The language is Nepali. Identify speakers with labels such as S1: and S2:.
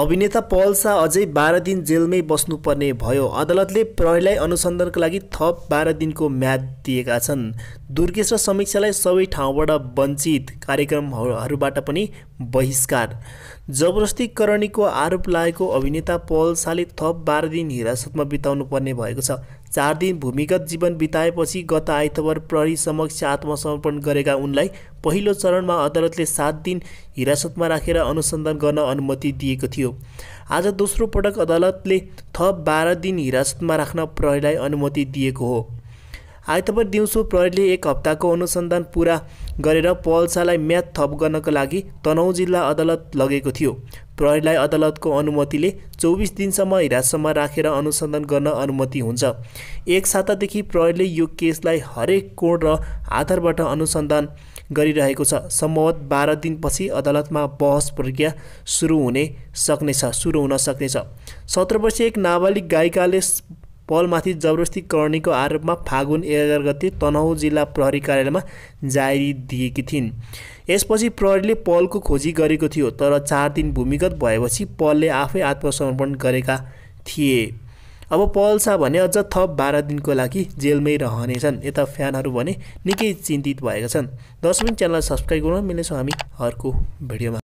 S1: अभिनेता पल शाह अझै बाह्र दिन जेलमै बस्नुपर्ने भयो अदालतले प्रहरीलाई अनुसन्धानका लागि थप बाह्र दिनको म्याद दिएका छन् दुर्गेश र समीक्षालाई सबै ठाउँबाट वञ्चित कार्यक्रमहरूबाट पनि बहिष्कार जबरजस्तीकरणीको आरोप लागेको अभिनेता साले थप बाह्र दिन हिरासतमा बिताउनु पर्ने भएको छ चार दिन भूमिगत जीवन बिताएपछि गत आइतबार प्रहरी समक्ष आत्मसमर्पण गरेका उनलाई पहिलो चरणमा अदालतले सात दिन हिरासतमा राखेर अनुसन्धान गर्न अनुमति दिएको थियो आज दोस्रो पटक अदालतले थप बाह्र दिन हिरासतमा राख्न प्रहरीलाई अनुमति दिएको हो आइतबार दिउँसो प्रहरीले एक हप्ताको अनुसन्धान पुरा गरेर पल्सालाई म्याद थप गर्नको लागि तनहुँ जिल्ला अदालत लगेको थियो प्रहरीलाई अदालतको अनुमतिले चौबिस दिनसम्म हिरासतमा राखेर अनुसन्धान गर्न अनुमति हुन्छ एक सातादेखि प्रहरीले यो केसलाई हरेक कोण र आधारबाट अनुसन्धान गरिरहेको छ सम्भवत बाह्र दिनपछि अदालतमा बहस प्रक्रिया सुरु हुने सक्नेछ सुरु हुन सक्नेछ सत्र वर्षीय एक नाबालिग गायिकाले पलमाथि जबरजस्ती करणीको आरोपमा फागुन एघार गते तनहु जिल्ला प्रहरी कार्यालयमा जारी दिएकी थिइन् यसपछि प्रहरीले पलको खोजी गरेको थियो तर चार दिन भूमिगत भएपछि पलले आफै आत्मसमर्पण गरेका थिए अब पल छ भने अझ थप बाह्र दिनको लागि जेलमै रहनेछन् यता फ्यानहरू भने निकै चिन्तित भएका छन् दर्शक च्यानल सब्सक्राइब गर्न मिल्नेछौँ हामी अर्को भिडियोमा